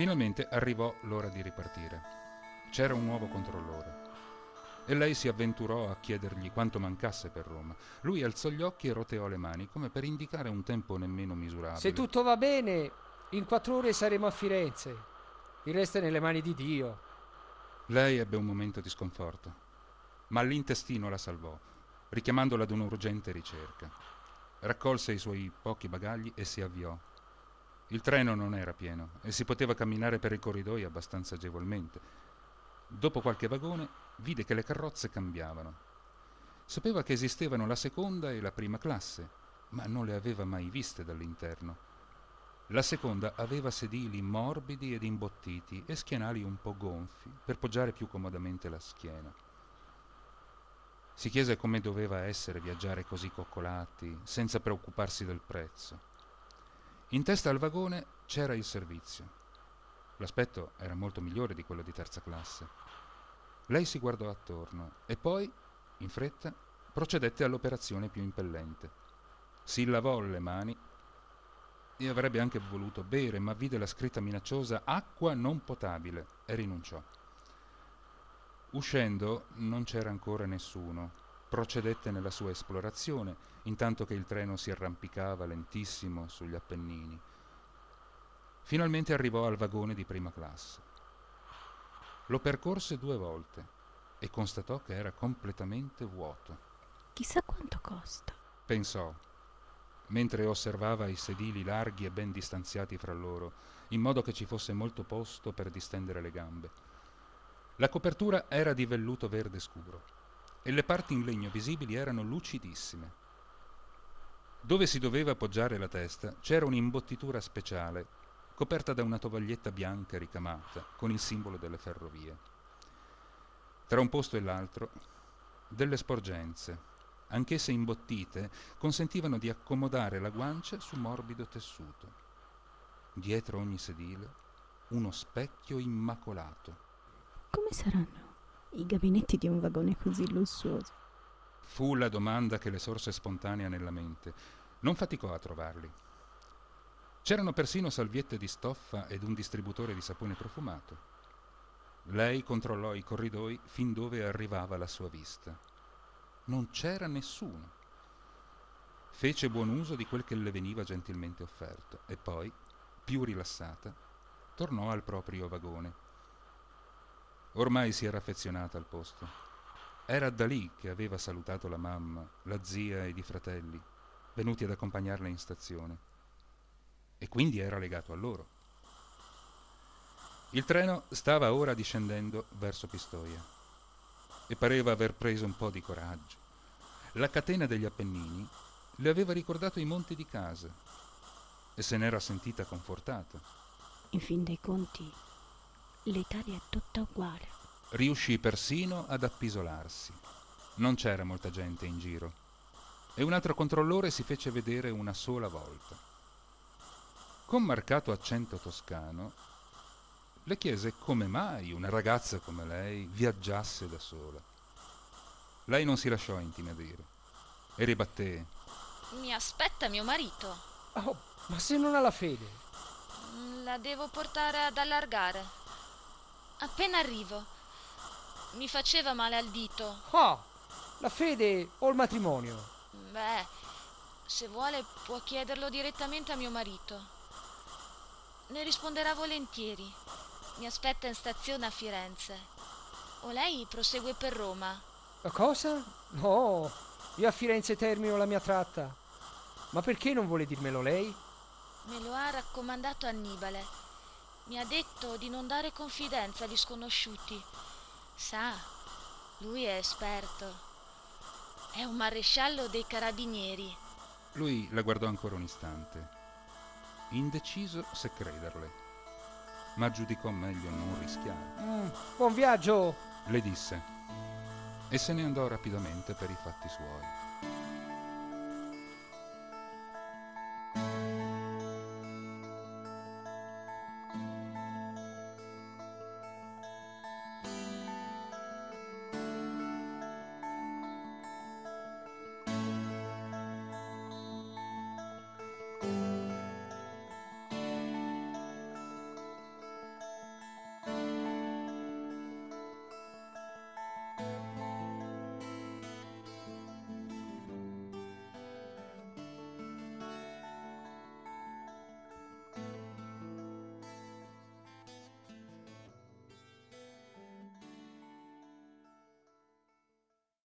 Finalmente arrivò l'ora di ripartire. C'era un nuovo controllore. E lei si avventurò a chiedergli quanto mancasse per Roma. Lui alzò gli occhi e roteò le mani, come per indicare un tempo nemmeno misurabile. Se tutto va bene, in quattro ore saremo a Firenze. Il resto è nelle mani di Dio. Lei ebbe un momento di sconforto, ma l'intestino la salvò, richiamandola ad un'urgente ricerca. Raccolse i suoi pochi bagagli e si avviò il treno non era pieno e si poteva camminare per i corridoi abbastanza agevolmente. Dopo qualche vagone vide che le carrozze cambiavano. Sapeva che esistevano la seconda e la prima classe, ma non le aveva mai viste dall'interno. La seconda aveva sedili morbidi ed imbottiti e schienali un po' gonfi per poggiare più comodamente la schiena. Si chiese come doveva essere viaggiare così coccolati, senza preoccuparsi del prezzo. In testa al vagone c'era il servizio. L'aspetto era molto migliore di quello di terza classe. Lei si guardò attorno e poi, in fretta, procedette all'operazione più impellente. Si lavò le mani e avrebbe anche voluto bere, ma vide la scritta minacciosa acqua non potabile e rinunciò. Uscendo non c'era ancora nessuno Procedette nella sua esplorazione, intanto che il treno si arrampicava lentissimo sugli Appennini. Finalmente arrivò al vagone di prima classe. Lo percorse due volte e constatò che era completamente vuoto. Chissà quanto costa, pensò, mentre osservava i sedili larghi e ben distanziati fra loro, in modo che ci fosse molto posto per distendere le gambe. La copertura era di velluto verde scuro e le parti in legno visibili erano lucidissime. Dove si doveva appoggiare la testa c'era un'imbottitura speciale, coperta da una tovaglietta bianca ricamata, con il simbolo delle ferrovie. Tra un posto e l'altro, delle sporgenze, anch'esse imbottite, consentivano di accomodare la guancia su morbido tessuto. Dietro ogni sedile, uno specchio immacolato. Come saranno? i gabinetti di un vagone così lussuoso. Fu la domanda che le sorse spontanea nella mente. Non faticò a trovarli. C'erano persino salviette di stoffa ed un distributore di sapone profumato. Lei controllò i corridoi fin dove arrivava la sua vista. Non c'era nessuno. Fece buon uso di quel che le veniva gentilmente offerto e poi, più rilassata, tornò al proprio vagone Ormai si era affezionata al posto. Era da lì che aveva salutato la mamma, la zia ed i fratelli, venuti ad accompagnarla in stazione. E quindi era legato a loro. Il treno stava ora discendendo verso Pistoia e pareva aver preso un po' di coraggio. La catena degli Appennini le aveva ricordato i monti di casa e se n'era sentita confortata. In fin dei conti, L'Italia è tutta uguale. Riuscì persino ad appisolarsi. Non c'era molta gente in giro. E un altro controllore si fece vedere una sola volta. Con marcato accento toscano, le chiese come mai una ragazza come lei viaggiasse da sola. Lei non si lasciò intimidire e ribatté: Mi aspetta mio marito. Oh, ma se non ha la fede? Mm, la devo portare ad allargare. Appena arrivo. Mi faceva male al dito. Ah, la fede o il matrimonio? Beh, se vuole può chiederlo direttamente a mio marito. Ne risponderà volentieri. Mi aspetta in stazione a Firenze. O lei prosegue per Roma? La Cosa? No, io a Firenze termino la mia tratta. Ma perché non vuole dirmelo lei? Me lo ha raccomandato Annibale mi ha detto di non dare confidenza agli sconosciuti. Sa, lui è esperto. È un maresciallo dei carabinieri. Lui la guardò ancora un istante, indeciso se crederle, ma giudicò meglio non rischiare. Mm, buon viaggio! le disse e se ne andò rapidamente per i fatti suoi.